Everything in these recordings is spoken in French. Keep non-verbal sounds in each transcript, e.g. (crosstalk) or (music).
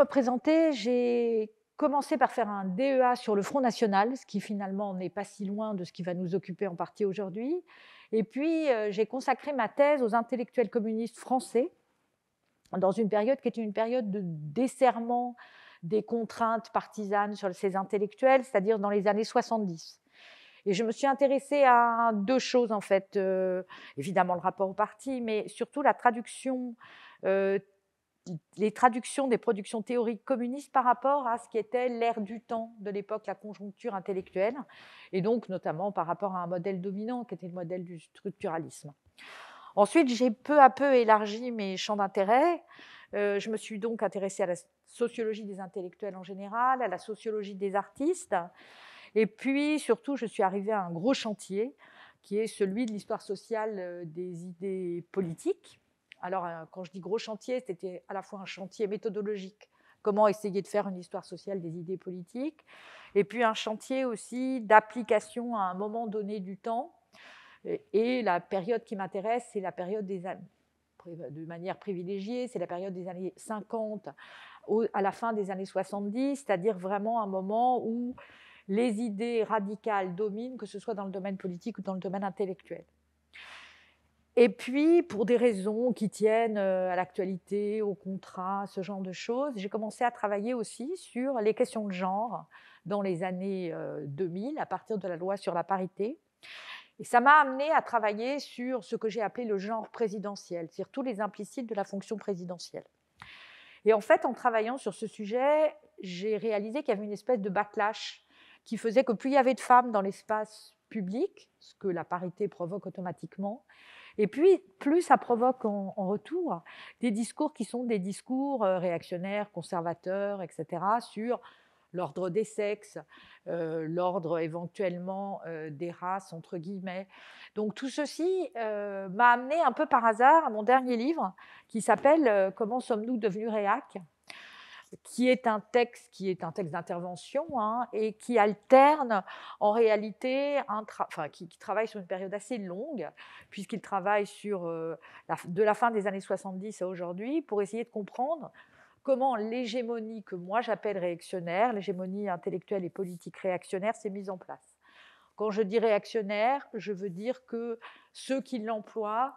me j'ai commencé par faire un DEA sur le Front National, ce qui finalement n'est pas si loin de ce qui va nous occuper en partie aujourd'hui. Et puis, euh, j'ai consacré ma thèse aux intellectuels communistes français dans une période qui est une période de desserrement des contraintes partisanes sur ces intellectuels, c'est-à-dire dans les années 70. Et je me suis intéressée à deux choses, en fait. Euh, évidemment, le rapport au parti, mais surtout la traduction euh, les traductions des productions théoriques communistes par rapport à ce qui était l'ère du temps de l'époque, la conjoncture intellectuelle, et donc notamment par rapport à un modèle dominant qui était le modèle du structuralisme. Ensuite, j'ai peu à peu élargi mes champs d'intérêt. Euh, je me suis donc intéressée à la sociologie des intellectuels en général, à la sociologie des artistes, et puis surtout, je suis arrivée à un gros chantier qui est celui de l'histoire sociale euh, des idées politiques alors, euh, quand je dis gros chantier, c'était à la fois un chantier méthodologique, comment essayer de faire une histoire sociale des idées politiques, et puis un chantier aussi d'application à un moment donné du temps. Et la période qui m'intéresse, c'est la période des années, de manière privilégiée, c'est la période des années 50 à la fin des années 70, c'est-à-dire vraiment un moment où les idées radicales dominent, que ce soit dans le domaine politique ou dans le domaine intellectuel. Et puis, pour des raisons qui tiennent euh, à l'actualité, au contrat, ce genre de choses, j'ai commencé à travailler aussi sur les questions de genre dans les années 2000, euh, à partir de la loi sur la parité. Et ça m'a amené à travailler sur ce que j'ai appelé le genre présidentiel, c'est-à-dire tous les implicites de la fonction présidentielle. Et en fait, en travaillant sur ce sujet, j'ai réalisé qu'il y avait une espèce de backlash qui faisait que plus il y avait de femmes dans l'espace public, ce que la parité provoque automatiquement, et puis, plus ça provoque en, retour des discours qui sont des discours euh, réactionnaires, conservateurs, etc., sur l'ordre des sexes, euh, l'ordre éventuellement euh, des races, entre guillemets. Donc tout ceci m'a amené un peu par hasard à mon dernier livre qui s'appelle Comment sommes-nous devenus réacs ?» qui est un texte qui est un texte d'intervention hein, et qui alterne en réalité qui, travaille sur une période assez longue puisqu'il travaille sur euh, de la fin des années 70 à aujourd'hui pour essayer de comprendre comment l'hégémonie que moi j'appelle réactionnaire, l'hégémonie intellectuelle et politique réactionnaire s'est mise en place. Quand je dis réactionnaire, je veux dire que ceux qui l'emploient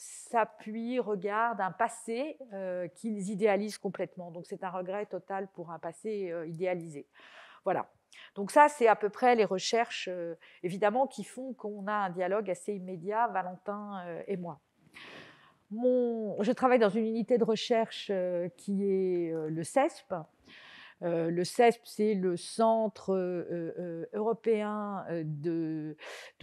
s'appuient, regardent un passé euh, qu'ils idéalisent complètement. Donc c'est un regret total pour un passé euh, idéalisé. Voilà. Donc ça, c'est à peu près les recherches, euh, évidemment, qui font qu'on a un dialogue assez immédiat, Valentin et moi. Je travaille dans une unité de recherche qui est le CESP, euh, le CESP, c'est le Centre euh, euh, européen de,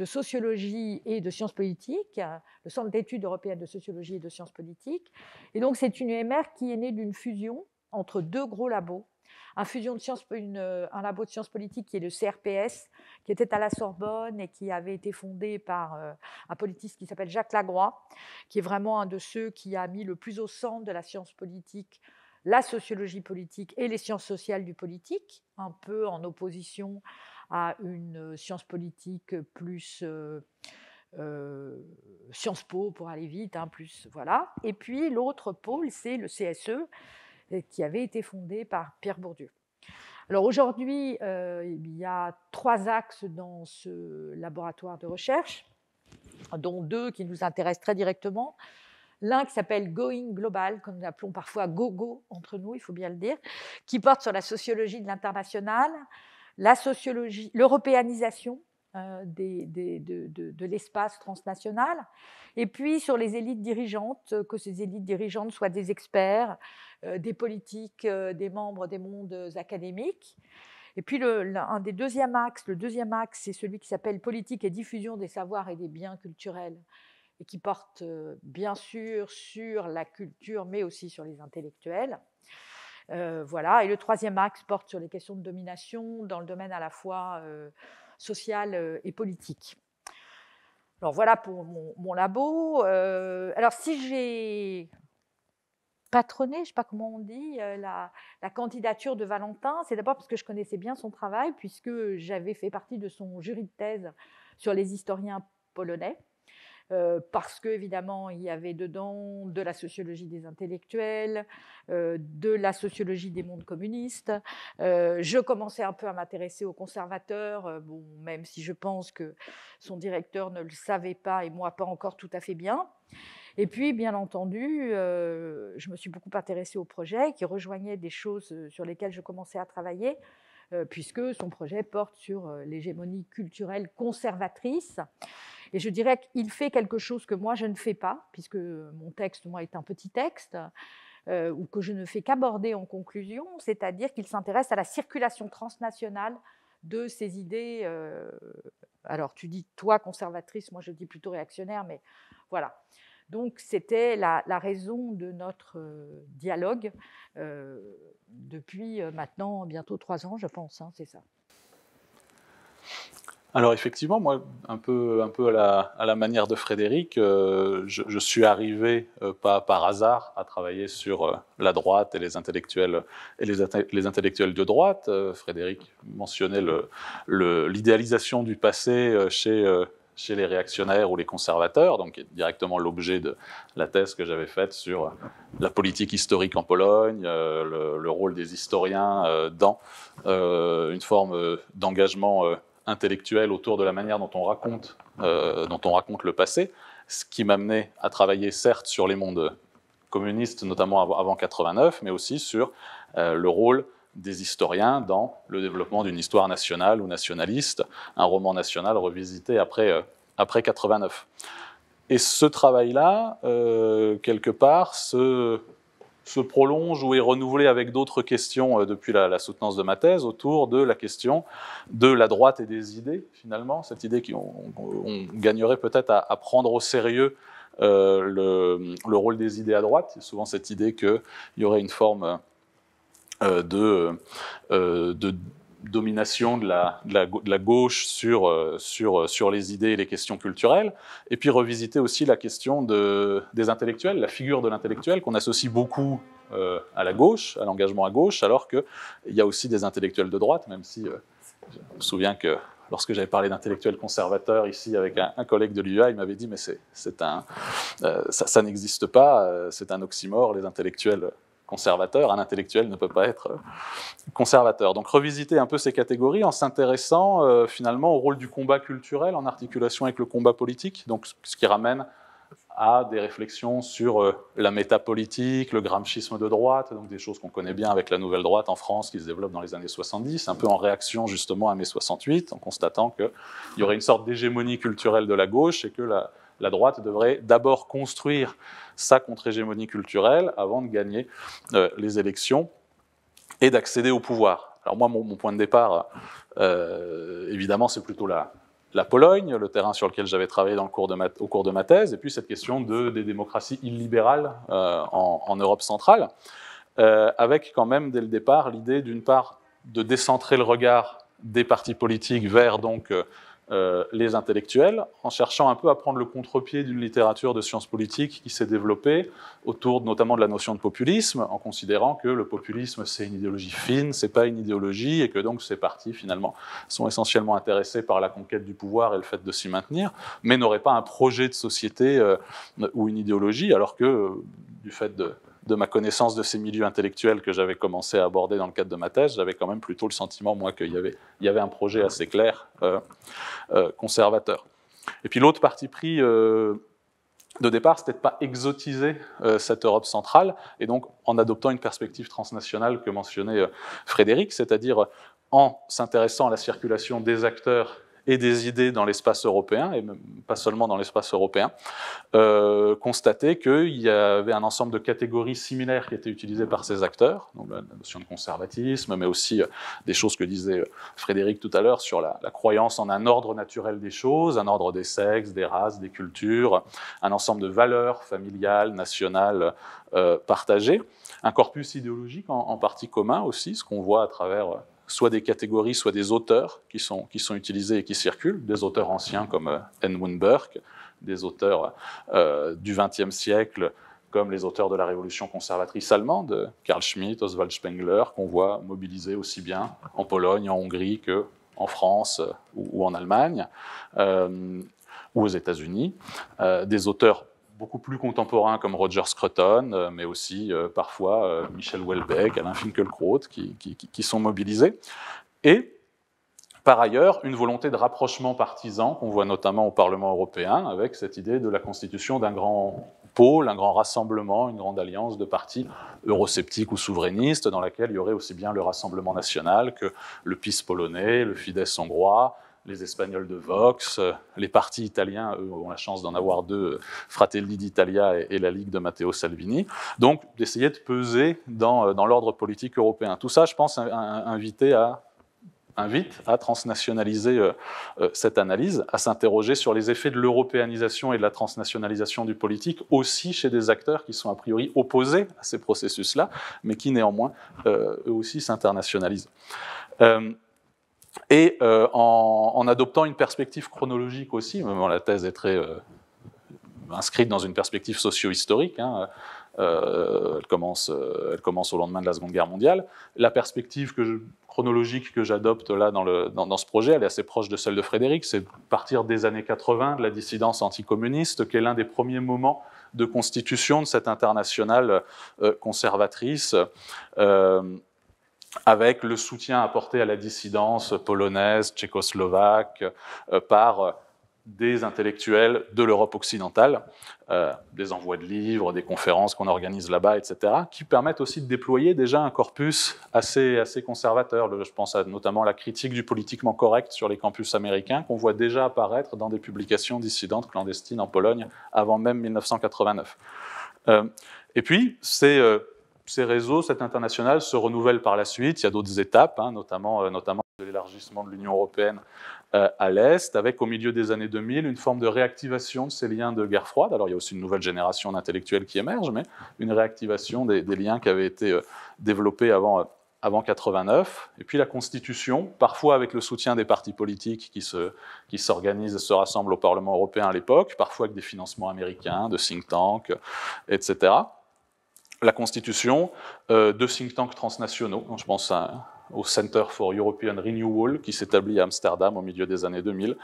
sociologie et de sciences politiques, hein, le Centre d'études européennes de sociologie et de sciences politiques. Et donc, c'est une UMR qui est née d'une fusion entre deux gros labos. Un, fusion de sciences, un labo de sciences politiques qui est le CRPS, qui était à la Sorbonne et qui avait été fondé par un politiste qui s'appelle Jacques Lagroix, qui est vraiment un de ceux qui a mis le plus au centre de la science politique la sociologie politique et les sciences sociales du politique, un peu en opposition à une euh, science politique plus euh, euh, Sciences Po pour aller vite, hein, plus voilà. Et puis l'autre pôle, c'est le CSE euh, qui avait été fondé par Pierre Bourdieu. Alors aujourd'hui, il y a trois axes dans ce laboratoire de recherche, dont deux qui nous intéressent très directement. L'un qui s'appelle Going Global, que nous appelons parfois GoGo entre nous, il faut bien le dire, qui porte sur la sociologie de l'international, la sociologie, l'européanisation euh, de, l'espace transnational, et puis sur les élites dirigeantes, euh, que ces élites dirigeantes soient des experts, euh, des politiques, des membres des mondes académiques. Et puis un des deuxièmes axes, le deuxième axe, c'est celui qui s'appelle politique et diffusion des savoirs et des biens culturels et qui porte bien sûr sur la culture, mais aussi sur les intellectuels. voilà. Et le troisième axe porte sur les questions de domination dans le domaine à la fois social et politique. Alors voilà pour mon, labo. alors si j'ai patronné, je ne sais pas comment on dit, la, la candidature de Valentin, c'est d'abord parce que je connaissais bien son travail, puisque j'avais fait partie de son jury de thèse sur les historiens polonais. Euh, parce que évidemment il y avait dedans de la sociologie des intellectuels, euh, de la sociologie des mondes communistes. Euh, je commençais un peu à m'intéresser aux conservateurs, bon, même si je pense que son directeur ne le savait pas et moi pas encore tout à fait bien. Et puis, bien entendu, je me suis beaucoup intéressée au projet qui rejoignait des choses sur lesquelles je commençais à travailler, puisque son projet porte sur l'hégémonie culturelle conservatrice. Et je dirais qu'il fait quelque chose que moi, je ne fais pas, puisque mon texte, moi, est un petit texte, euh, ou que je ne fais qu'aborder en conclusion, c'est-à-dire qu'il s'intéresse à la circulation transnationale de ces idées. Euh, alors, tu dis, toi, conservatrice, moi, je dis plutôt réactionnaire, mais voilà. Donc, c'était la, raison de notre euh, dialogue depuis maintenant bientôt trois ans, je pense, hein, c'est ça. Alors effectivement, moi, un peu, à, la, manière de Frédéric, euh, je, suis arrivé, euh, pas par hasard, à travailler sur euh, la droite et les intellectuels, et les, intellectuels de droite. Frédéric mentionnait l'idéalisation du passé chez, les réactionnaires ou les conservateurs, donc directement l'objet de la thèse que j'avais faite sur la politique historique en Pologne, le rôle des historiens dans une forme d'engagement intellectuelle autour de la manière dont on raconte, euh, dont on raconte le passé, ce qui m'amenait à travailler certes sur les mondes communistes, notamment avant 89, mais aussi sur euh, le rôle des historiens dans le développement d'une histoire nationale ou nationaliste, un roman national revisité après, euh, après 89. Et ce travail-là, quelque part, se se prolonge ou est renouvelée avec d'autres questions euh, depuis la, soutenance de ma thèse autour de la question de la droite et des idées, finalement, cette idée qu'on on gagnerait peut-être à, prendre au sérieux euh, le, rôle des idées à droite. souvent cette idée qu'il y aurait une forme... Euh, de, de, domination de la, gauche euh, euh, sur, les idées et les questions culturelles, et puis revisiter aussi la question des intellectuels, la figure de l'intellectuel qu'on associe beaucoup euh, à la gauche, à l'engagement à gauche, alors qu'il y a aussi des intellectuels de droite, même si je me souviens que lorsque j'avais parlé d'intellectuels conservateurs ici avec un, collègue de l'UA, il m'avait dit mais c'est, un, ça n'existe pas, c'est un oxymore, les intellectuels conservateur, un intellectuel ne peut pas être euh, conservateur. Donc revisiter un peu ces catégories en s'intéressant euh, finalement au rôle du combat culturel en articulation avec le combat politique, donc ce qui ramène à des réflexions sur euh, la métapolitique, le gramschisme de droite, donc des choses qu'on connaît bien avec la nouvelle droite en France qui se développe dans les années 70, un peu en réaction justement à mai 68, en constatant qu'il y aurait une sorte d'hégémonie culturelle de la gauche et que la, la droite devrait d'abord construire sa contre-hégémonie culturelle avant de gagner euh, les élections et d'accéder au pouvoir. Alors moi, mon, point de départ, euh, évidemment, c'est plutôt la, la Pologne, le terrain sur lequel j'avais travaillé dans le cours de au cours de ma thèse, et puis cette question des démocraties illibérales euh, en, Europe centrale, avec quand même dès le départ l'idée d'une part de décentrer le regard des partis politiques vers donc euh, les intellectuels en cherchant un peu à prendre le contre-pied d'une littérature de sciences politiques qui s'est développée autour notamment de la notion de populisme, en considérant que le populisme c'est une idéologie fine, c'est pas une idéologie, et que donc ces partis finalement sont essentiellement intéressés par la conquête du pouvoir et le fait de s'y maintenir, mais n'auraient pas un projet de société euh, ou une idéologie, alors que euh, du fait de de ma connaissance de ces milieux intellectuels que j'avais commencé à aborder dans le cadre de ma thèse, j'avais quand même plutôt le sentiment, moi, qu'il y avait, il y avait un projet assez clair, euh, euh, conservateur. Et puis l'autre parti pris euh, de départ, c'était de pas exotiser cette Europe centrale, et donc en adoptant une perspective transnationale que mentionnait Frédéric, c'est-à-dire en s'intéressant à la circulation des acteurs et des idées dans l'espace européen, et même pas seulement dans l'espace européen, euh, constater qu'il y avait un ensemble de catégories similaires qui étaient utilisées par ces acteurs, donc la notion de conservatisme, mais aussi euh, des choses que disait euh, Frédéric tout à l'heure sur la, croyance en un ordre naturel des choses, un ordre des sexes, des races, des cultures, un ensemble de valeurs familiales, nationales, partagées, un corpus idéologique en partie commun aussi, ce qu'on voit à travers soit des catégories, soit des auteurs qui sont, qui sont utilisés et qui circulent, des auteurs anciens comme Edmund Burke, des auteurs euh, du XXe siècle comme les auteurs de la révolution conservatrice allemande, Karl Schmitt, Oswald Spengler, qu'on voit mobilisés aussi bien en Pologne, en Hongrie que en France euh, ou, en Allemagne, euh, ou aux États-Unis, des auteurs beaucoup plus contemporains comme Roger Scruton, euh, mais aussi euh, parfois euh, Michel Houellebecq, Alain Finkielkraut, qui, qui sont mobilisés. Et par ailleurs, une volonté de rapprochement partisan qu'on voit notamment au Parlement européen avec cette idée de la constitution d'un grand pôle, un grand rassemblement, une grande alliance de partis eurosceptiques ou souverainistes dans laquelle il y aurait aussi bien le Rassemblement national que le PiS polonais, le Fidesz hongrois, les Espagnols de Vox, euh, les partis italiens, eux, ont la chance d'en avoir deux, euh, Fratelli d'Italia et, la Ligue de Matteo Salvini. Donc, d'essayer de peser dans, euh, l'ordre politique européen. Tout ça, je pense, invité à invite à transnationaliser cette analyse, à s'interroger sur les effets de l'européanisation et de la transnationalisation du politique aussi chez des acteurs qui sont a priori opposés à ces processus-là, mais qui néanmoins eux aussi s'internationalisent et euh, en, adoptant une perspective chronologique aussi, même la thèse est très euh, inscrite dans une perspective socio-historique, hein, euh, elle, commence, elle commence au lendemain de la Seconde Guerre mondiale, la perspective que chronologique que j'adopte là dans, le, dans, ce projet, elle est assez proche de celle de Frédéric, c'est partir des années 80, de la dissidence anticommuniste, qui est l'un des premiers moments de constitution de cette internationale conservatrice. Euh, avec le soutien apporté à la dissidence polonaise, tchécoslovaque, euh, par euh, des intellectuels de l'Europe occidentale, euh, des envois de livres, des conférences qu'on organise là-bas, etc., qui permettent aussi de déployer déjà un corpus assez, assez conservateur. je pense notamment à la critique du politiquement correct sur les campus américains, qu'on voit déjà apparaître dans des publications dissidentes clandestines en Pologne avant même 1989. et puis, c'est ces réseaux, cette internationale se renouvelle par la suite. Il y a d'autres étapes, hein, notamment, euh, l'élargissement de l'Union européenne euh, à l'Est, avec au milieu des années 2000 une forme de réactivation de ces liens de guerre froide. Alors il y a aussi une nouvelle génération d'intellectuels qui émerge, mais une réactivation des, liens qui avaient été euh, développés avant avant 89, et puis la Constitution, parfois avec le soutien des partis politiques qui s'organisent et se rassemblent au Parlement européen à l'époque, parfois avec des financements américains, de think tanks, etc la constitution euh, de think tanks transnationaux. Je pense au Center for European Renewal qui s'établit à Amsterdam au milieu des années 2000,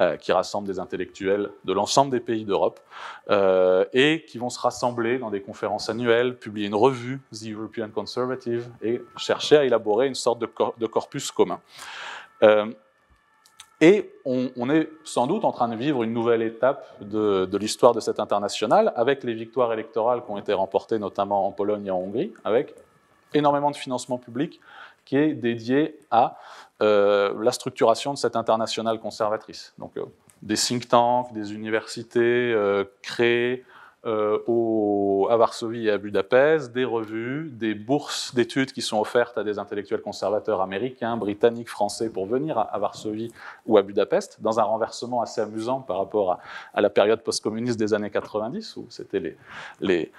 euh, qui rassemble des intellectuels de l'ensemble des pays d'Europe euh, et qui vont se rassembler dans des conférences annuelles, publier une revue, The European Conservative, et chercher à élaborer une sorte de, corpus commun. Et on, est sans doute en train de vivre une nouvelle étape de, l'histoire de cette internationale, avec les victoires électorales qui ont été remportées notamment en Pologne et en Hongrie, avec énormément de financement public qui est dédié à euh, la structuration de cette internationale conservatrice. Donc euh, des think tanks, des universités euh, créées, euh, à Varsovie et à Budapest, des revues, des bourses d'études qui sont offertes à des intellectuels conservateurs américains, britanniques, français pour venir à, Varsovie ou à Budapest, dans un renversement assez amusant par rapport à, la période post-communiste des années 90, où c'était les, les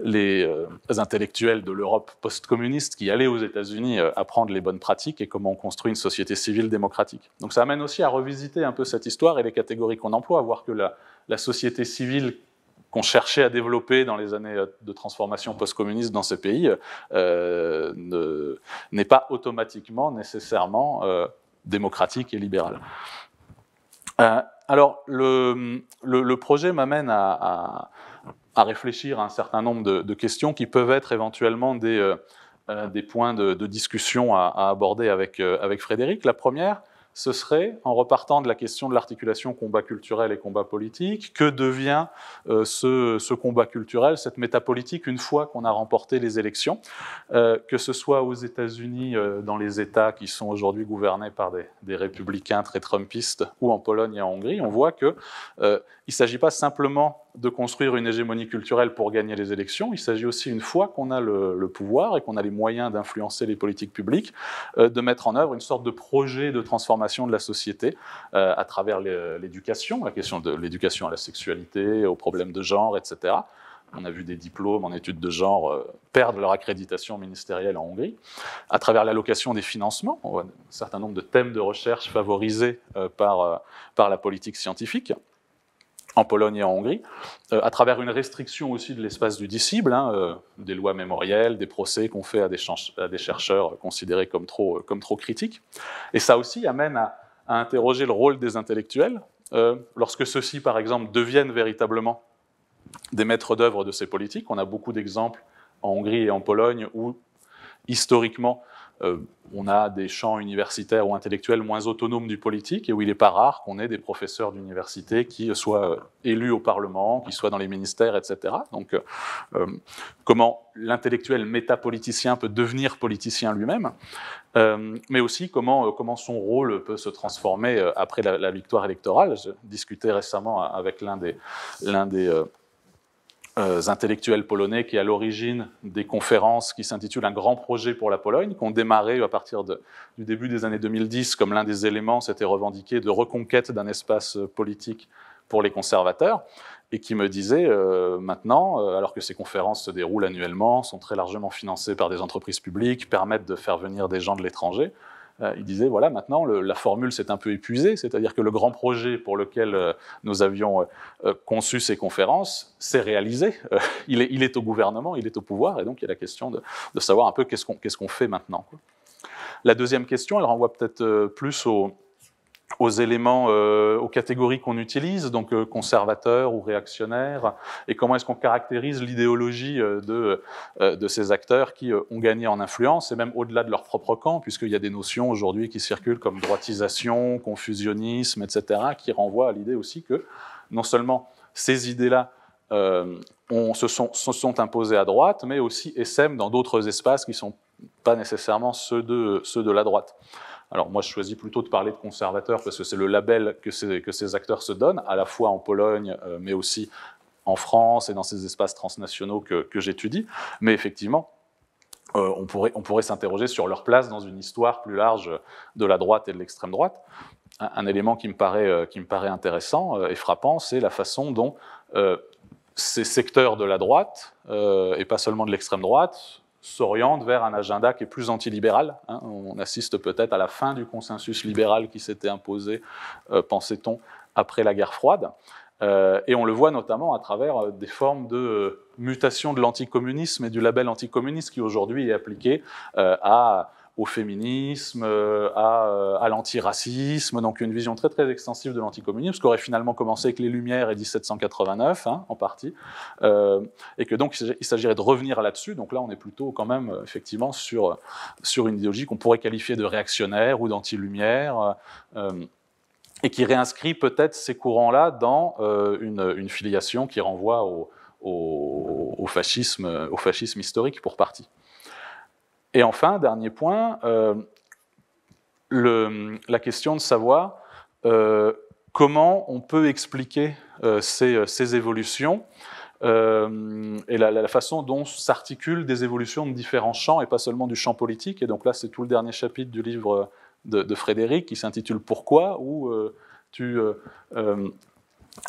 les, euh, intellectuels de l'Europe post-communiste qui allaient aux États-Unis euh, apprendre les bonnes pratiques et comment on construit une société civile démocratique. Donc ça amène aussi à revisiter un peu cette histoire et les catégories qu'on emploie, à voir que la, la société civile qu'on cherchait à développer dans les années euh, de transformation post-communiste dans ces pays euh, n'est pas automatiquement nécessairement euh, démocratique et libéral. alors, le, projet m'amène à, réfléchir à un certain nombre de, questions qui peuvent être éventuellement des, points de, discussion à, aborder avec Frédéric. La première, ce serait, en repartant de la question de l'articulation combat culturel et combat politique, que devient euh, ce, combat culturel, cette métapolitique, une fois qu'on a remporté les élections, euh, que ce soit aux États-Unis, euh, dans les États qui sont aujourd'hui gouvernés par des, républicains très trumpistes, ou en Pologne et en Hongrie, on voit que il ne s'agit pas simplement de construire une hégémonie culturelle pour gagner les élections, il s'agit aussi, une fois qu'on a le, pouvoir et qu'on a les moyens d'influencer les politiques publiques, euh, de mettre en œuvre une sorte de projet de transformation de la société euh, à travers l'éducation, la question de l'éducation à la sexualité, aux problèmes de genre, etc. On a vu des diplômes en études de genre euh, perdre leur accréditation ministérielle en Hongrie. À travers l'allocation des financements, on voit un certain nombre de thèmes de recherche favorisés par, par la politique scientifique en Pologne et en Hongrie, euh, à travers une restriction aussi de l'espace du disciple, hein, euh, des lois mémorielles, des procès qu'on fait à des, chercheurs considérés comme trop, euh, comme trop critiques. Et ça aussi amène à, à interroger le rôle des intellectuels, lorsque ceux-ci, par exemple, deviennent véritablement des maîtres d'œuvre de ces politiques. On a beaucoup d'exemples en Hongrie et en Pologne où, historiquement, euh, on a des champs universitaires ou intellectuels moins autonomes du politique et où il n'est pas rare qu'on ait des professeurs d'université qui soient euh, élus au Parlement, qui soient dans les ministères, etc. Donc, euh, comment l'intellectuel métapoliticien peut devenir politicien lui-même, mais aussi comment, comment son rôle peut se transformer après la, victoire électorale. Je discutais récemment avec l'un des. L'un des euh, intellectuels polonais qui à l'origine des conférences qui s'intitulent Un grand projet pour la Pologne, qui ont démarré à partir du début des années 2010 comme l'un des éléments, c'était revendiqué de reconquête d'un espace euh, politique pour les conservateurs, et qui me disait euh, maintenant, alors que ces conférences se déroulent annuellement, sont très largement financées par des entreprises publiques, permettent de faire venir des gens de l'étranger, euh, il disait, voilà, maintenant, la formule s'est un peu épuisée, c'est-à-dire que le grand projet pour lequel euh, nous avions euh, conçu ces conférences s'est réalisé. Il est, au gouvernement, il est au pouvoir, et donc il y a la question de, savoir un peu qu'est-ce qu'on fait maintenant. La deuxième question, elle renvoie peut-être plus au, aux éléments, euh, aux catégories qu'on utilise, donc euh, conservateurs ou réactionnaires, et comment est-ce qu'on caractérise l'idéologie euh, de, ces acteurs qui ont gagné en influence, et même au-delà de leur propre camp, puisqu'il y a des notions aujourd'hui qui circulent comme droitisation, confusionnisme, etc., qui renvoient à l'idée aussi que non seulement ces idées-là se sont, imposées à droite, mais aussi SM dans d'autres espaces qui ne sont pas nécessairement ceux de, ceux de la droite. Alors moi, je choisis plutôt de parler de conservateurs parce que c'est le label que ces, acteurs se donnent, à la fois en Pologne, euh, mais aussi en France et dans ces espaces transnationaux que, j'étudie. Mais effectivement, euh, on pourrait, s'interroger sur leur place dans une histoire plus large de la droite et de l'extrême droite. Un, élément qui me paraît, euh, intéressant et frappant, c'est la façon dont ces secteurs de la droite, et pas seulement de l'extrême droite, s'oriente vers un agenda qui est plus antilibéral. Hein. On assiste peut-être à la fin du consensus libéral qui s'était imposé, euh, pensait-on, après la guerre froide. Euh, et on le voit notamment à travers euh, des formes de mutation de l'anticommunisme et du label anticommuniste qui aujourd'hui est appliqué à au féminisme, euh, euh, à, l'antiracisme, donc une vision très très extensive de l'anticommunisme, qui aurait finalement commencé avec les Lumières et 1789, hein, en partie, euh, et que donc il s'agirait de revenir là-dessus. Donc là, on est plutôt quand même effectivement sur, sur une idéologie qu'on pourrait qualifier de réactionnaire ou danti et qui réinscrit peut-être ces courants-là dans une, filiation qui renvoie au, fascisme, au fascisme historique pour partie. Et enfin, dernier point, euh, la question de savoir euh, comment on peut expliquer euh, ces, évolutions et la, façon dont s'articulent des évolutions de différents champs et pas seulement du champ politique. Et donc là, c'est tout le dernier chapitre du livre de, Frédéric qui s'intitule Pourquoi où tu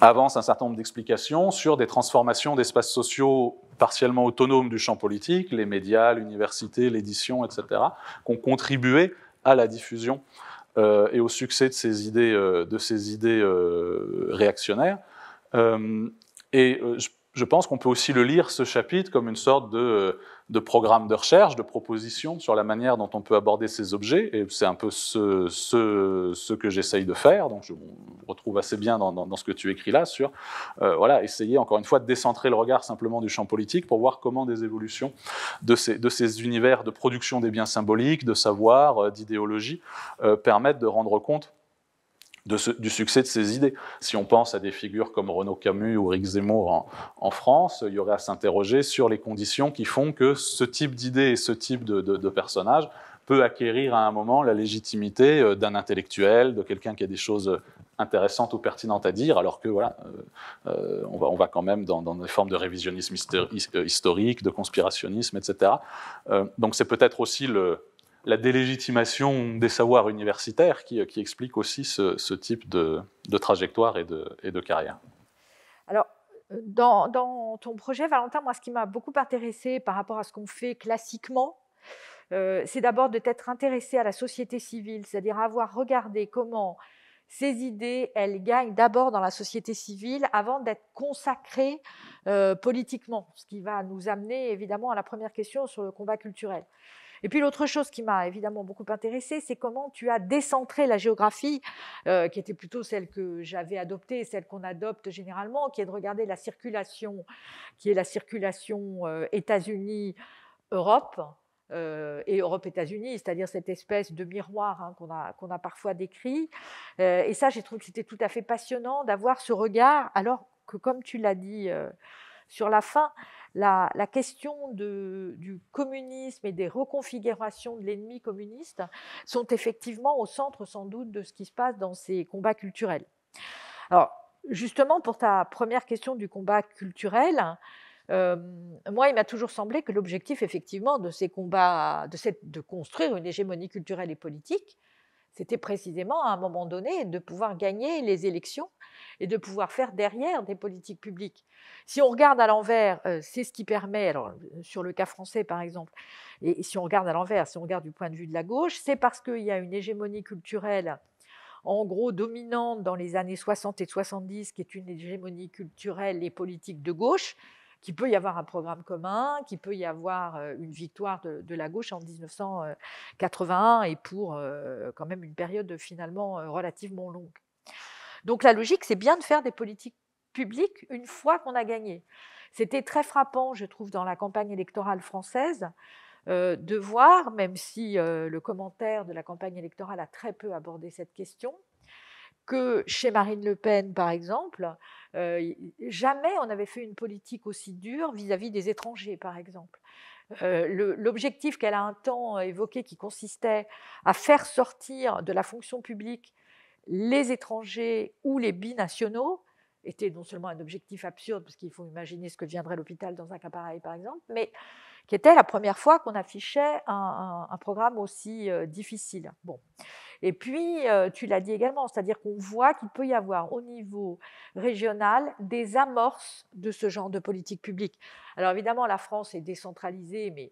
avances un certain nombre d'explications sur des transformations d'espaces sociaux partiellement autonomes du champ politique, les médias, l'université, l'édition, etc., qui ont contribué à la diffusion euh, et au succès de ces idées, euh, de ces idées euh, réactionnaires. et je pense qu'on peut aussi le lire, ce chapitre, comme une sorte de de programmes de recherche, de propositions sur la manière dont on peut aborder ces objets, et c'est un peu ce, que j'essaye de faire, donc je me retrouve assez bien dans, ce que tu écris là, sur euh, voilà, essayer encore une fois de décentrer le regard simplement du champ politique pour voir comment des évolutions de ces, univers de production des biens symboliques, de savoir, euh, d'idéologie, euh, permettent de rendre compte du succès de ces idées. Si on pense à des figures comme Renaud Camus ou Rick Zemmour en, France, il y aurait à s'interroger sur les conditions qui font que ce type d'idée et ce type de, personnage peut acquérir à un moment la légitimité euh, d'un intellectuel, de quelqu'un qui a des choses intéressantes ou pertinentes à dire, alors que voilà, euh, euh, on, va, quand même dans, des formes de révisionnisme historique, de conspirationnisme, etc. donc c'est peut-être aussi le, la délégitimation des savoirs universitaires qui, explique aussi ce, type de, trajectoire et de, et de carrière. Alors, dans, ton projet, Valentin, moi, ce qui m'a beaucoup intéressé par rapport à ce qu'on fait classiquement, euh, c'est d'abord de t'être intéressé à la société civile, c'est-à-dire avoir regardé comment ces idées, elles gagnent d'abord dans la société civile avant d'être consacrées euh, politiquement, ce qui va nous amener évidemment à la première question sur le combat culturel. Et puis l'autre chose qui m'a évidemment beaucoup intéressée, c'est comment tu as décentré la géographie, euh, qui était plutôt celle que j'avais adoptée, celle qu'on adopte généralement, qui est de regarder la circulation, qui est la circulation euh, États-Unis-Europe. Euh, et Europe-États-Unis, c'est-à-dire cette espèce de miroir hein, qu'on a, a, parfois décrit. et ça, j'ai trouvé que c'était tout à fait passionnant d'avoir ce regard, alors que comme tu l'as dit sur la fin, la, question du communisme et des reconfigurations de l'ennemi communiste sont effectivement au centre sans doute de ce qui se passe dans ces combats culturels. Alors, justement, pour ta première question du combat culturel, euh, moi, il m'a toujours semblé que l'objectif, effectivement, de ces combats, de construire une hégémonie culturelle et politique, c'était précisément à un moment donné de pouvoir gagner les élections et de pouvoir faire derrière des politiques publiques. Si on regarde à l'envers, euh, c'est ce qui permet, alors euh, sur le cas français par exemple, et si on regarde à l'envers, si on regarde du point de vue de la gauche, c'est parce qu'il y a une hégémonie culturelle en gros dominante dans les années 60 et 70, qui est une hégémonie culturelle et politique de gauche, qu'il peut y avoir un programme commun, qu'il peut y avoir euh, une victoire de, la gauche en 1981 euh, et pour euh, quand même une période finalement relativement longue. Donc la logique, c'est bien de faire des politiques publiques une fois qu'on a gagné. C'était très frappant, je trouve, dans la campagne électorale française. de voir, même si le commentaire de la campagne électorale a très peu abordé cette question, que chez Marine Le Pen, par exemple, euh, jamais on avait fait une politique aussi dure vis-à-vis des étrangers, par exemple. Euh, l'objectif qu'elle a un temps euh, évoqué, qui consistait à faire sortir de la fonction publique les étrangers ou les binationaux, était non seulement un objectif absurde, parce qu'il faut imaginer ce que viendrait l'hôpital dans un cas pareil, par exemple, mais qui était la première fois qu'on affichait un, programme aussi difficile. Bon. Et puis, euh, tu l'as dit également, c'est-à-dire qu'on voit qu'il peut y avoir au niveau régional des amorces de ce genre de politique publique. Alors évidemment, la France est décentralisée, mais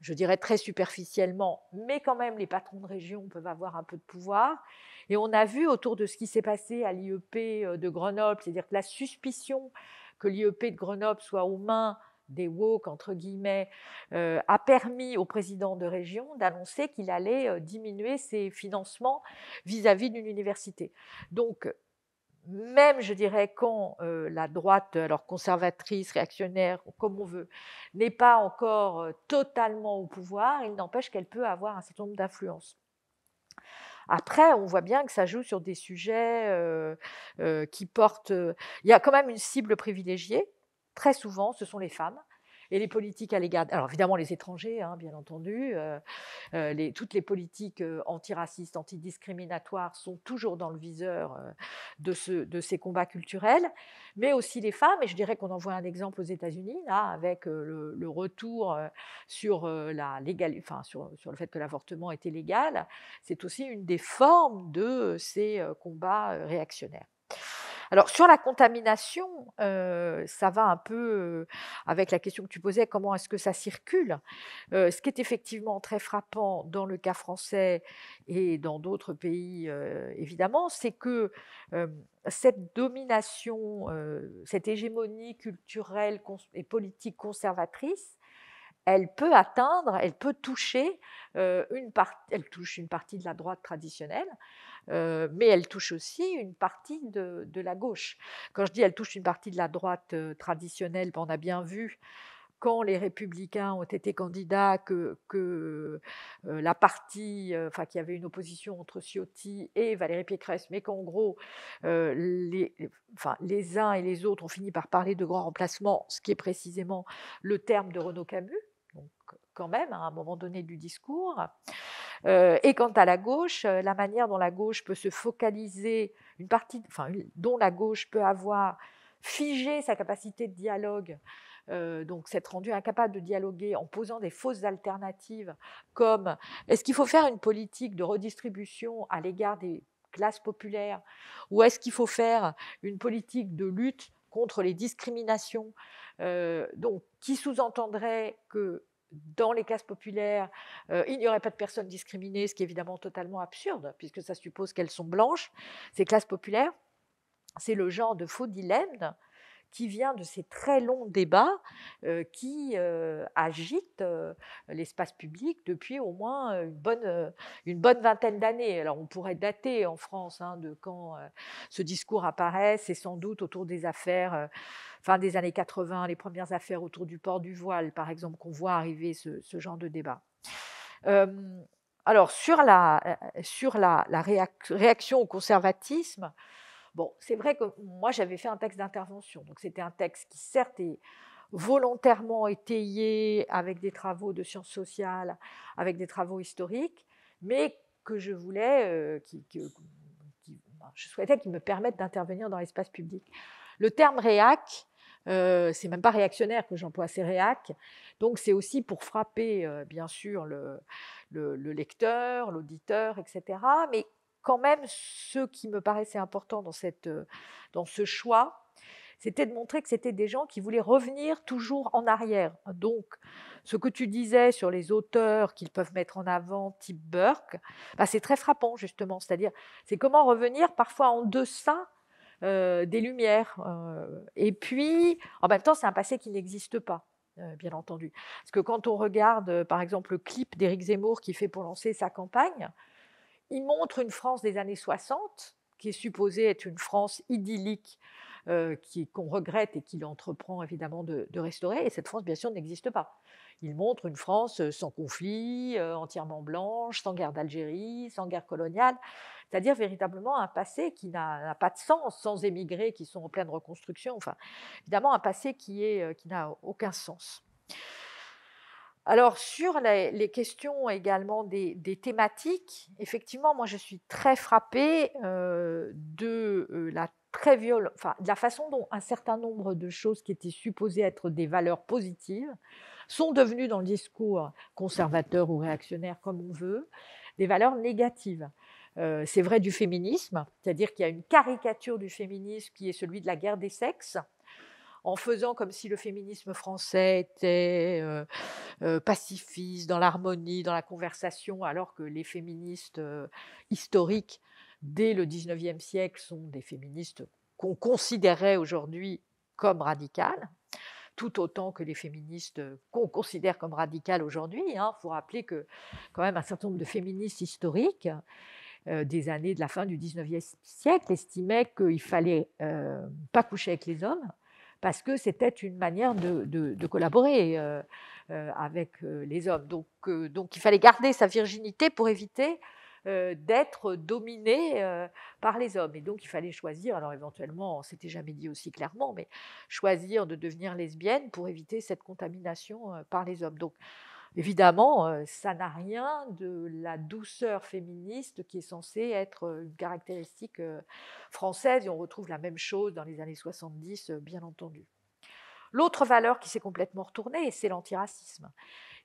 je dirais très superficiellement, mais quand même les patrons de région peuvent avoir un peu de pouvoir. Et on a vu autour de ce qui s'est passé à l'IEP euh, de Grenoble, c'est-à-dire que la suspicion que l'IEP de Grenoble soit aux mains des woke, entre guillemets, euh, a permis au président de région d'annoncer qu'il allait euh, diminuer ses financements vis-à-vis d'une université. Donc, même, je dirais, quand euh, la droite, alors conservatrice, réactionnaire, comme on veut, n'est pas encore totalement au pouvoir, il n'empêche qu'elle peut avoir un certain nombre d'influences. Après, on voit bien que ça joue sur des sujets qui portent. Il y a quand même une cible privilégiée très souvent, ce sont les femmes et les politiques à l'égard. Alors évidemment les étrangers, hein, bien entendu, euh, euh, les, toutes les politiques euh, antiracistes, antidiscriminatoires sont toujours dans le viseur de, de, ces combats culturels, mais aussi les femmes. Et je dirais qu'on en voit un exemple aux États-Unis là, avec le, retour sur la légal, enfin sur, le fait que l'avortement était légal. C'est aussi une des formes de ces combats réactionnaires. Alors sur la contamination, ça va un peu avec la question que tu posais, comment est-ce que ça circule Ce qui est effectivement très frappant dans le cas français et dans d'autres pays, évidemment, c'est que cette domination, cette hégémonie culturelle et politique conservatrice elle peut atteindre, elle peut toucher euh, une partie, elle touche une partie de la droite traditionnelle, euh, mais elle touche aussi une partie de, la gauche. Quand je dis elle touche une partie de la droite euh, traditionnelle, ben, on a bien vu quand les républicains ont été candidats que, que la partie, qu'il y avait une opposition entre Ciotti et Valérie Pécresse, mais qu'en gros, les, enfin, les uns et les autres ont fini par parler de grand remplacement, ce qui est précisément le terme de Renaud Camus quand même hein, à un moment donné du discours. Euh, et quant à la gauche, euh, la manière dont la gauche peut se focaliser, une partie, dont la gauche peut avoir figé sa capacité de dialogue, euh, donc s'être rendue incapable de dialoguer en posant des fausses alternatives, comme est-ce qu'il faut faire une politique de redistribution à l'égard des classes populaires, ou est-ce qu'il faut faire une politique de lutte contre les discriminations euh, donc, qui sous-entendrait que dans les classes populaires, euh, il n'y aurait pas de personnes discriminées, ce qui est évidemment totalement absurde, puisque ça suppose qu'elles sont blanches, ces classes populaires. C'est le genre de faux dilemme qui vient de ces très longs débats qui agitent l'espace public depuis au moins une bonne, une bonne vingtaine d'années. Alors on pourrait dater en France hein, de quand ce discours apparaît, c'est sans doute autour des affaires fin des années 80, les premières affaires autour du port du voile, par exemple, qu'on voit arriver ce, genre de débat. alors sur la, sur la, réaction au conservatisme, Bon, c'est vrai que moi, j'avais fait un texte d'intervention. Donc, c'était un texte qui, certes, est volontairement étayé avec des travaux de sciences sociales, avec des travaux historiques, mais que je voulais, euh, que je souhaitais qu'il me permette d'intervenir dans l'espace public. Le terme réac, euh, c'est même pas réactionnaire que j'emploie, c'est réac. Donc c'est aussi pour frapper, euh, bien sûr, le, le lecteur, l'auditeur, etc. Mais quand même, ce qui me paraissait important euh, dans, ce choix, c'était de montrer que c'était des gens qui voulaient revenir toujours en arrière. Donc, ce que tu disais sur les auteurs qu'ils peuvent mettre en avant, type Burke, bah, c'est très frappant justement. C'est-à-dire, c'est comment revenir parfois en deçà euh, des lumières. Euh, et puis, en même temps, c'est un passé qui n'existe pas. bien entendu. Parce que quand on regarde, par exemple, le clip d'Éric Zemmour qui fait pour lancer sa campagne, il montre une France des années 60, qui est supposée être une France idyllique, euh, qu'on regrette et qu'il entreprend évidemment de, restaurer. Et cette France, bien sûr, n'existe pas. Il montre une France euh, sans conflit, euh, entièrement blanche, sans guerre d'Algérie, sans guerre coloniale, c'est-à-dire véritablement un passé qui n'a pas de sens, sans émigrés qui sont en pleine reconstruction, enfin, évidemment un passé qui n'a aucun sens. Alors sur les, questions également des, thématiques, effectivement, moi je suis très frappée euh, de euh, la de la façon dont un certain nombre de choses qui étaient supposées être des valeurs positives sont devenues dans le discours conservateur ou réactionnaire comme on veut, des valeurs négatives. Euh, c'est vrai du féminisme, c'est-à-dire qu'il y a une caricature du féminisme qui est celui de la guerre des sexes, en faisant comme si le féminisme français était euh, euh, pacifiste, dans l'harmonie, dans la conversation, alors que les féministes euh, historiques, dès le 19e siècle, sont des féministes qu'on considérait aujourd'hui comme radicales tout autant que les féministes qu'on considère comme radicales aujourd'hui. Il hein. faut rappeler que quand même un certain nombre de féministes historiques des années de la fin du 19e siècle estimaient qu'il fallait pas coucher avec les hommes, parce que c'était une manière de, collaborer euh, euh, avec euh, les hommes. Donc, donc il fallait garder sa virginité pour éviter d'être dominé par les hommes. Et donc il fallait choisir, alors éventuellement, c'était jamais dit aussi clairement, mais choisir de devenir lesbienne pour éviter cette contamination par les hommes. Donc Évidemment, euh, ça n'a rien de la douceur féministe qui est censée être euh, une caractéristique euh, française, et on retrouve la même chose dans les années 70, bien entendu. L'autre valeur qui s'est complètement retournée, c'est l'antiracisme.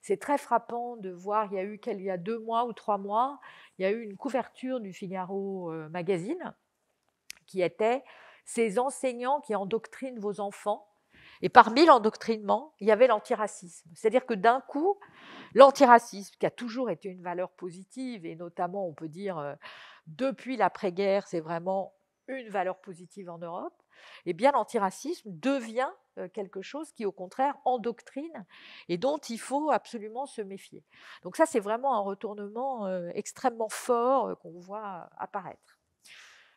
C'est très frappant de voir, il y a eu il y a deux mois ou trois mois, il y a eu une couverture du Figaro Magazine qui était ces enseignants qui endoctrinent vos enfants et parmi l'endoctrinement, il y avait l'antiracisme. C'est-à-dire que d'un coup, l'antiracisme, qui a toujours été une valeur positive, et notamment, on peut dire, euh, depuis l'après-guerre, c'est vraiment une valeur positive en Europe, eh bien l'antiracisme devient euh, quelque chose qui, au contraire, endoctrine et dont il faut absolument se méfier. Donc ça, c'est vraiment un retournement euh, extrêmement fort qu'on voit apparaître.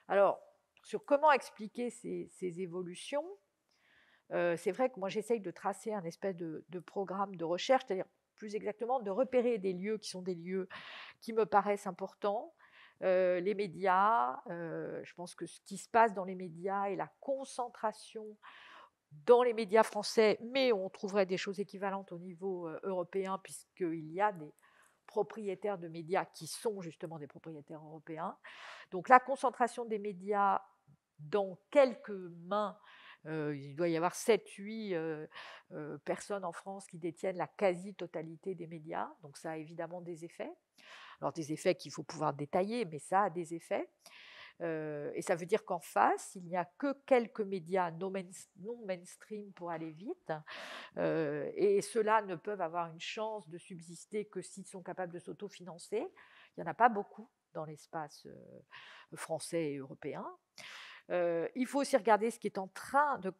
Alors, sur comment expliquer ces, ces évolutions, c'est vrai que moi, j'essaye de tracer un espèce de, programme de recherche, c'est-à-dire plus exactement de repérer des lieux qui sont des lieux qui me paraissent importants. les médias, je pense que ce qui se passe dans les médias et la concentration dans les médias français, mais on trouverait des choses équivalentes au niveau européen, puisqu'il y a des propriétaires de médias qui sont justement des propriétaires européens. Donc la concentration des médias dans quelques mains euh, il doit y avoir 7-8 euh, euh, personnes en France qui détiennent la quasi-totalité des médias. Donc ça a évidemment des effets. Alors des effets qu'il faut pouvoir détailler, mais ça a des effets. et ça veut dire qu'en face, il n'y a que quelques médias non, mainstream pour aller vite. et ceux-là ne peuvent avoir une chance de subsister que s'ils sont capables de s'autofinancer. Il n'y en a pas beaucoup dans l'espace français et européen il faut aussi regarder ce qui est en train de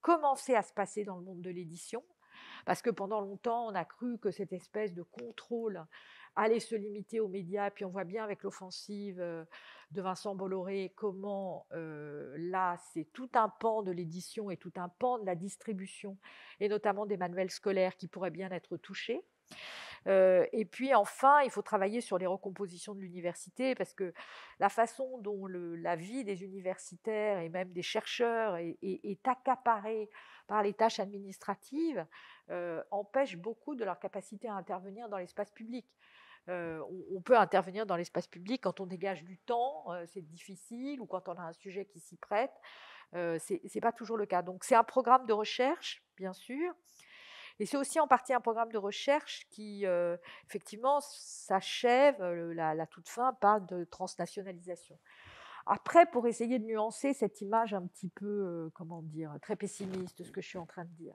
commencer à se passer dans le monde de l'édition, parce que pendant longtemps, on a cru que cette espèce de contrôle allait se limiter aux médias, puis on voit bien avec l'offensive de Vincent Bolloré comment là, c'est tout un pan de l'édition et tout un pan de la distribution, et notamment des manuels scolaires qui pourraient bien être touchés et puis enfin, il faut travailler sur les recompositions de l'université parce que la façon dont la vie des universitaires et même des chercheurs est, accaparée par les tâches administratives empêche beaucoup de leur capacité à intervenir dans l'espace public. on, peut intervenir dans l'espace public quand on dégage du temps, c'est difficile, ou quand on a un sujet qui s'y prête. Euh, c'est pas toujours le cas. Donc c'est un programme de recherche, bien sûr, et c'est aussi en partie un programme de recherche qui, euh, effectivement, s'achève, euh, la, la, toute fin par de transnationalisation. Après, pour essayer de nuancer cette image un petit peu, euh, comment dire, très pessimiste, ce que je suis en train de dire.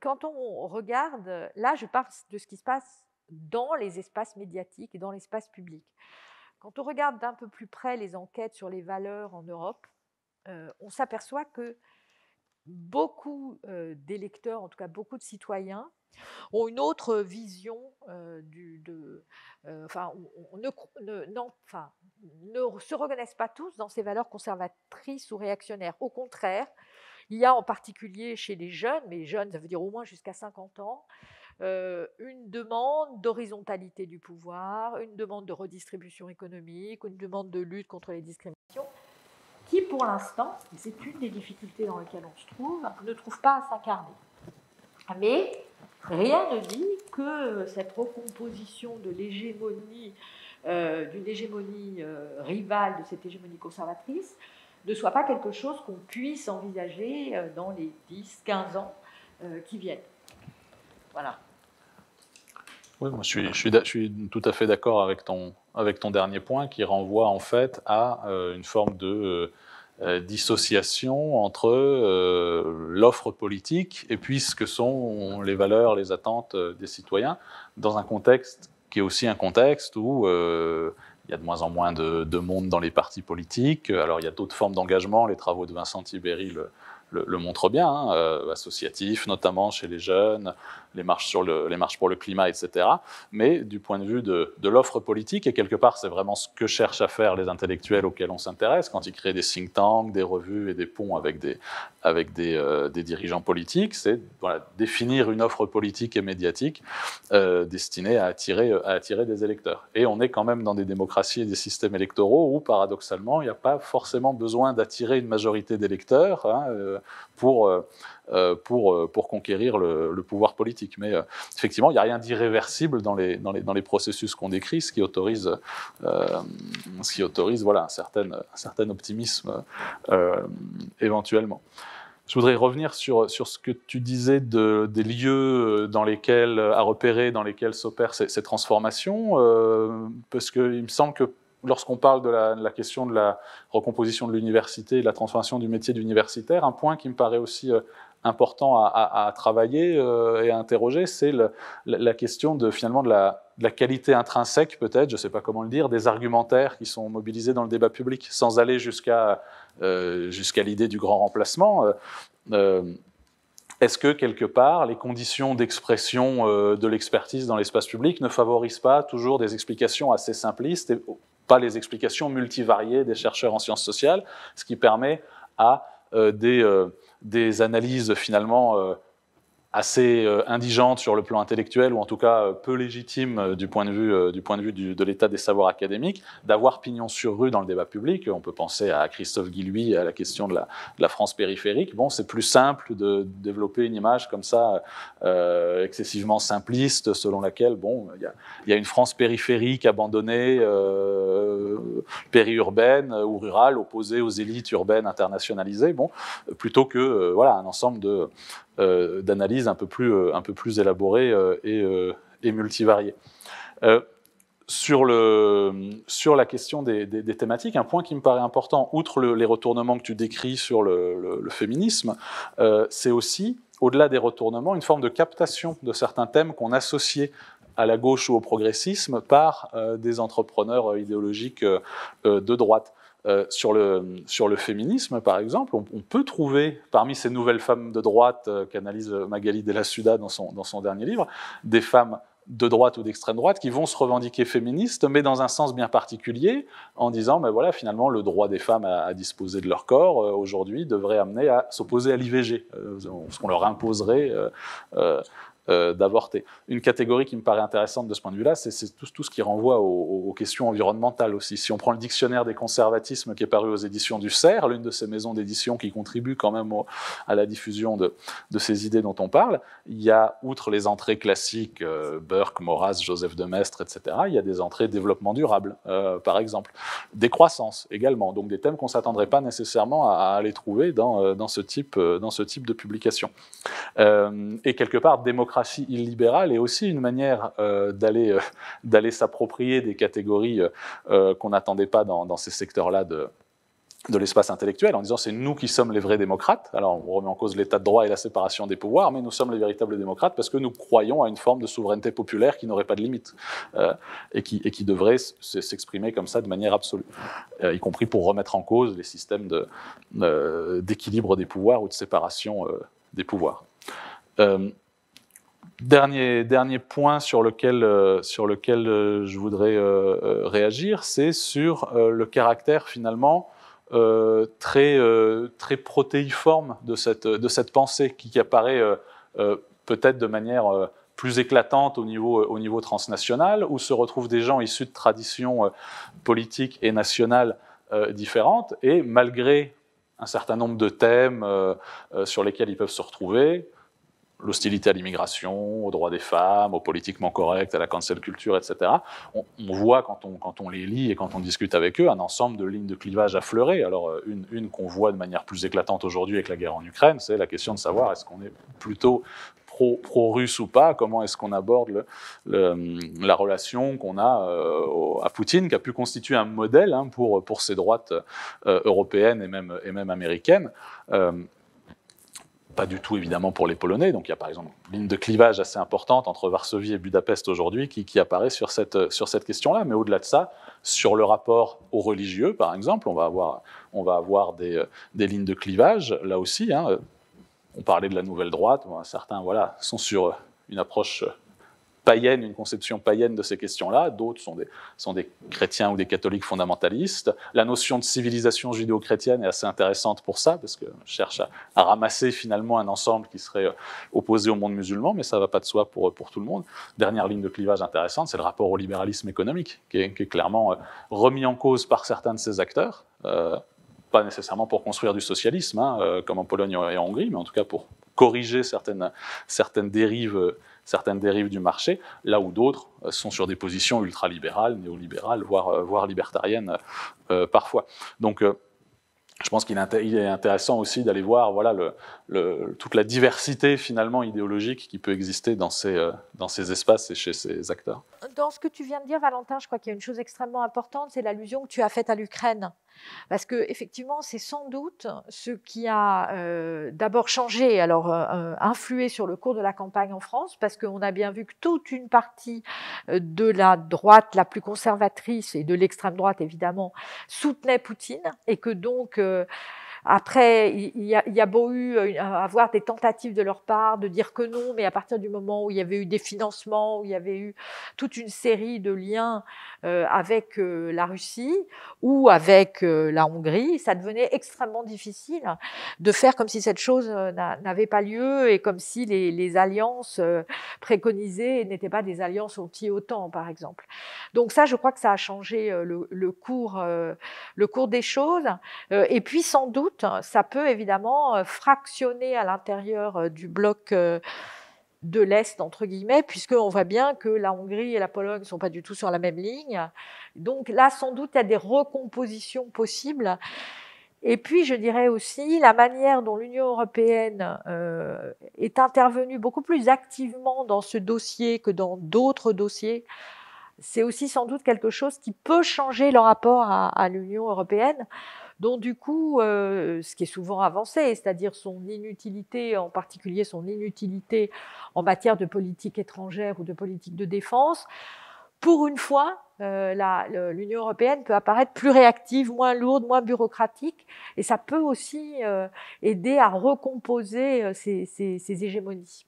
quand on regarde, là, je parle de ce qui se passe dans les espaces médiatiques et dans l'espace public. Quand on regarde d'un peu plus près les enquêtes sur les valeurs en Europe, on s'aperçoit que beaucoup euh, d'électeurs, en tout cas beaucoup de citoyens, ont une autre vision de, enfin, ne, se reconnaissent pas tous dans ces valeurs conservatrices ou réactionnaires. Au contraire, il y a en particulier chez les jeunes, mais jeunes, ça veut dire au moins jusqu'à 50 ans, euh, une demande d'horizontalité du pouvoir, une demande de redistribution économique, une demande de lutte contre les discriminations pour l'instant, et c'est une des difficultés dans lesquelles on se trouve, ne trouve pas à s'incarner. Mais rien ne dit que cette recomposition de l'hégémonie, euh, d'une hégémonie euh, rivale, de cette hégémonie conservatrice, ne soit pas quelque chose qu'on puisse envisager euh, dans les 10-15 ans qui viennent. Voilà. Oui, moi je suis, tout à fait d'accord avec ton dernier point qui renvoie en fait à une forme de euh, dissociation entre euh, l'offre politique et puis ce que sont les valeurs, les attentes euh, des citoyens, dans un contexte qui est aussi un contexte où il y a de moins en moins de, monde dans les partis politiques. Alors il y a d'autres formes d'engagement, les travaux de Vincent Tibéry le, montrent bien, hein, associatifs associatif notamment chez les jeunes, les marches, sur les marches pour le climat, etc. Mais du point de vue de, l'offre politique, et quelque part c'est vraiment ce que cherchent à faire les intellectuels auxquels on s'intéresse quand ils créent des think tanks, des revues et des ponts avec des, avec des, euh, dirigeants politiques, c'est définir une offre politique et médiatique euh, destinée à attirer, à attirer des électeurs. Et on est quand même dans des démocraties et des systèmes électoraux où, paradoxalement, il n'y a pas forcément besoin d'attirer une majorité d'électeurs hein, euh, pour, pour, pour conquérir le pouvoir politique. Mais euh, effectivement, il n'y a rien d'irréversible dans les, dans, les, dans les processus qu'on décrit, ce qui autorise, euh, ce qui autorise voilà, un, certain, un certain optimisme euh, éventuellement. Je voudrais revenir sur, sur ce que tu disais de, des lieux dans lesquels, à repérer, dans lesquels s'opèrent ces, transformations, parce qu'il me semble que lorsqu'on parle de la, la, question de la recomposition de l'université de la transformation du métier d'universitaire, un point qui me paraît aussi important à, travailler euh, et à interroger, c'est la, question de finalement de la, qualité intrinsèque, peut-être, je ne sais pas comment le dire, des argumentaires qui sont mobilisés dans le débat public, sans aller jusqu'à euh, jusqu'à l'idée du grand remplacement. Euh, est-ce que, quelque part, les conditions d'expression de l'expertise dans l'espace public ne favorisent pas toujours des explications assez simplistes et pas les explications multivariées des chercheurs en sciences sociales, ce qui permet à des des analyses finalement euh, assez euh, indigente sur le plan intellectuel, ou en tout cas euh, peu légitime euh, du point de vue, du point de, vue du, de l'état des savoirs académiques, d'avoir pignon sur rue dans le débat public. On peut penser à Christophe Guilluy, à la question de la, France périphérique. Bon, c'est plus simple de développer une image comme ça, excessivement simpliste, selon laquelle, bon, il y, a une France périphérique, abandonnée, périurbaine ou rurale, opposée aux élites urbaines internationalisées, bon, plutôt que voilà, un ensemble de, euh, d'analyse un, peu plus, euh, un peu plus élaborée euh, et, et multivariée. Sur, le, sur, la question des, thématiques, un point qui me paraît important, outre les retournements que tu décris sur le, féminisme, c'est aussi, au-delà des retournements, une forme de captation de certains thèmes qu'on associait à la gauche ou au progressisme par des entrepreneurs idéologiques de droite. Euh, sur, le, sur le féminisme, par exemple, on, peut trouver, parmi ces nouvelles femmes de droite euh, qu'analyse Magali Della Suda dans son, dans son dernier livre, des femmes de droite ou d'extrême droite qui vont se revendiquer féministes, mais dans un sens bien particulier, en disant, mais voilà, finalement, le droit des femmes à, disposer de leur corps, euh, aujourd'hui, devrait amener à s'opposer à l'IVG, ce qu'on leur imposerait euh, d'avorter. Une catégorie qui me paraît intéressante de ce point de vue-là, c'est tout, tout, ce qui renvoie aux, questions environnementales aussi. Si on prend le dictionnaire des conservatismes qui est paru aux éditions du CERF, l'une de ces maisons d'édition qui contribue quand même à la diffusion de, ces idées dont on parle, il y a, outre les entrées classiques, euh, Burke, Maurras, Joseph de Maistre, etc., il y a des entrées développement durable, euh, par exemple, des croissances également, donc des thèmes qu'on ne s'attendrait pas nécessairement à, aller trouver dans, ce type, dans ce type de publication. et quelque part, démocratie démocratie illibérale est aussi une manière euh, d'aller euh, (laughs) d'aller s'approprier des catégories euh, qu'on n'attendait pas dans, ces secteurs-là de, de l'espace intellectuel en disant c'est nous qui sommes les vrais démocrates. Alors on remet en cause l'état de droit et la séparation des pouvoirs, mais nous sommes les véritables démocrates parce que nous croyons à une forme de souveraineté populaire qui n'aurait pas de limite et, qui, et qui devrait s'exprimer comme ça de manière absolue, y compris pour remettre en cause les systèmes d'équilibre de, des pouvoirs ou de séparation des pouvoirs. Dernier, dernier point sur lequel, euh, sur lequel euh, je voudrais euh, réagir, c'est sur le caractère finalement très, très protéiforme de cette, de cette pensée qui, qui apparaît peut-être de manière plus éclatante au niveau, au niveau transnational, où se retrouvent des gens issus de traditions politiques et nationales différentes, et malgré un certain nombre de thèmes sur lesquels ils peuvent se retrouver, l'hostilité à l'immigration, aux droits des femmes, aux politiquement corrects, à la cancel culture, etc. On, voit quand on, quand on, les lit et quand on discute avec eux un ensemble de lignes de clivage affleurées. Alors euh, une, qu'on voit de manière plus éclatante aujourd'hui avec la guerre en Ukraine, c'est la question de savoir est-ce qu'on est plutôt pro-russe ou pas, comment est-ce qu'on aborde la relation qu'on a euh, à Poutine, qui a pu constituer un modèle hein, pour, pour ces droites euh, européennes et même, et même américaines. Pas du tout, évidemment, pour les Polonais. Donc, il y a par exemple une ligne de clivage assez importante entre Varsovie et Budapest aujourd'hui qui, apparaît sur cette, sur cette question-là. Mais au-delà de ça, sur le rapport aux religieux, par exemple, on va avoir, on va avoir des, lignes de clivage, là aussi. Hein. On parlait de la nouvelle droite. certains voilà, sont sur une approche païenne, une conception païenne de ces questions-là, d'autres sont des, sont des chrétiens ou des catholiques fondamentalistes. La notion de civilisation judéo-chrétienne est assez intéressante pour ça, parce que cherche à, ramasser finalement un ensemble qui serait euh, opposé au monde musulman, mais ça ne va pas de soi pour, pour tout le monde. Dernière ligne de clivage intéressante, c'est le rapport au libéralisme économique, qui est, clairement euh, remis en cause par certains de ces acteurs. Euh, pas nécessairement pour construire du socialisme, hein, comme en Pologne et en Hongrie, mais en tout cas pour corriger certaines, certaines dérives certaines dérives du marché, là où d'autres euh, sont sur des positions ultralibérales, néolibérales, voire, euh, voire libertariennes euh, parfois. Donc, je pense qu'il est intéressant aussi d'aller voir voilà, toute la diversité finalement idéologique qui peut exister dans ces, dans ces espaces et chez ces acteurs. Dans ce que tu viens de dire, Valentin, je crois qu'il y a une chose extrêmement importante, c'est l'allusion que tu as faite à l'Ukraine. Parce que effectivement, c'est sans doute ce qui a euh, d'abord changé, alors euh, euh, influé sur le cours de la campagne en France, parce qu'on a bien vu que toute une partie de la droite la plus conservatrice et de l'extrême droite évidemment soutenait Poutine et que donc après, il y, a, beau eu euh, avoir des tentatives de leur part de dire que non, mais à partir du moment où il y avait eu des financements, où il y avait eu toute une série de liens euh, avec euh, la Russie ou avec la Hongrie, ça devenait extrêmement difficile de faire comme si cette chose n'avait pas lieu et comme si les, alliances préconisées n'étaient pas des alliances anti-OTAN, par exemple. Donc ça, je crois que ça a changé le, le cours, le cours des choses. et puis, sans doute, Hein. ça peut évidemment euh, fractionner à l'intérieur euh, du bloc euh, de l'Est, entre guillemets, puisqu'on voit bien que la Hongrie et la Pologne ne sont pas du tout sur la même ligne. Donc là, sans doute, il y a des recompositions possibles. Et puis, je dirais aussi la manière dont l'Union européenne est intervenue beaucoup plus activement dans ce dossier que dans d'autres dossiers. C'est aussi sans doute quelque chose qui peut changer leur rapport à l'Union européenne. Donc du coup, euh, ce qui est souvent avancé, c'est-à-dire son inutilité, en particulier son inutilité en matière de politique étrangère ou de politique de défense, pour une fois, euh, l'Union européenne peut apparaître plus réactive, moins lourde, moins bureaucratique, et ça peut aussi euh, aider à recomposer ces, ces hégémonies.